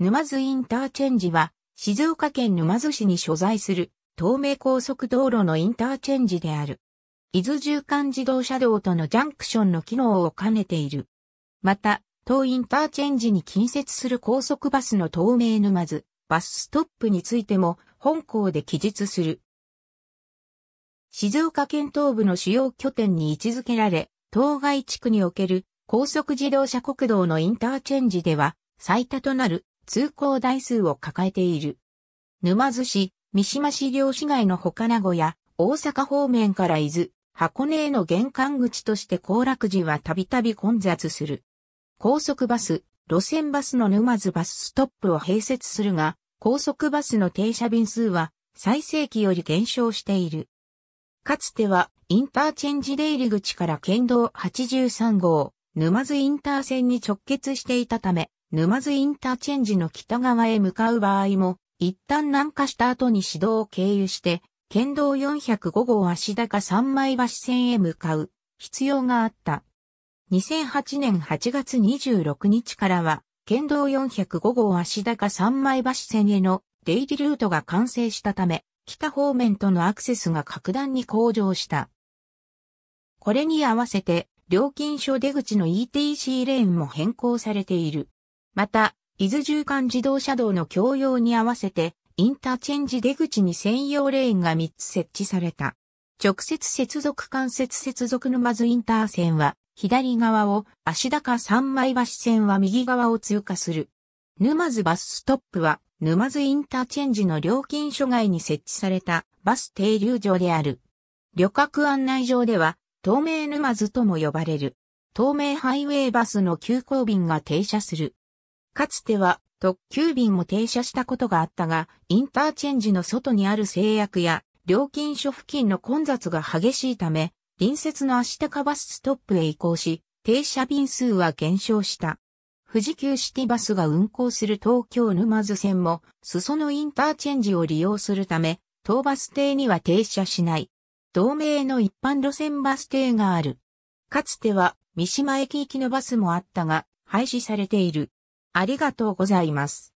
沼津インターチェンジは、静岡県沼津市に所在する、東名高速道路のインターチェンジである。伊豆縦貫自動車道とのジャンクションの機能を兼ねている。また、当インターチェンジに近接する高速バスの東名沼津、バスストップについても、本校で記述する。静岡県東部の主要拠点に位置づけられ、当該地区における高速自動車国道のインターチェンジでは、最多となる通行台数を抱えている。沼津市、三島市両市街の他名古屋、大阪方面から伊豆、箱根への玄関口として行楽時はたびたび混雑する。高速バス、路線バスの沼津バスストップを併設するが、高速バスの停車便数は最盛期より減少している。かつては、インターチェンジ出入り口から県道83号、沼津インター線に直結していたため、沼津インターチェンジの北側へ向かう場合も、一旦南下した後に市道を経由して、県道405号足高三枚橋線へ向かう必要があった。2008年8月26日からは、県道405号足高三枚橋線への出入りルートが完成したため、北方面とのアクセスが格段に向上した。これに合わせて、料金所出口の ETC レーンも変更されている。また、伊豆縦貫自動車道の共用に合わせて、インターチェンジ出口に専用レーンが3つ設置された。直接接続間接接続沼津インター線は、左側を、足高三枚橋線は右側を通過する。沼津バスストップは、沼津インターチェンジの料金所外に設置されたバス停留所である。旅客案内場では、東名沼津とも呼ばれる。東名ハイウェイバスの急行便が停車する。かつては特急便も停車したことがあったが、インターチェンジの外にある制約や料金所付近の混雑が激しいため、隣接の足高バスストップへ移行し、停車便数は減少した。富士急シティバスが運行する東京沼津線も、裾野インターチェンジを利用するため、東バス停には停車しない。同名の一般路線バス停がある。かつては、三島駅行きのバスもあったが、廃止されている。ありがとうございます。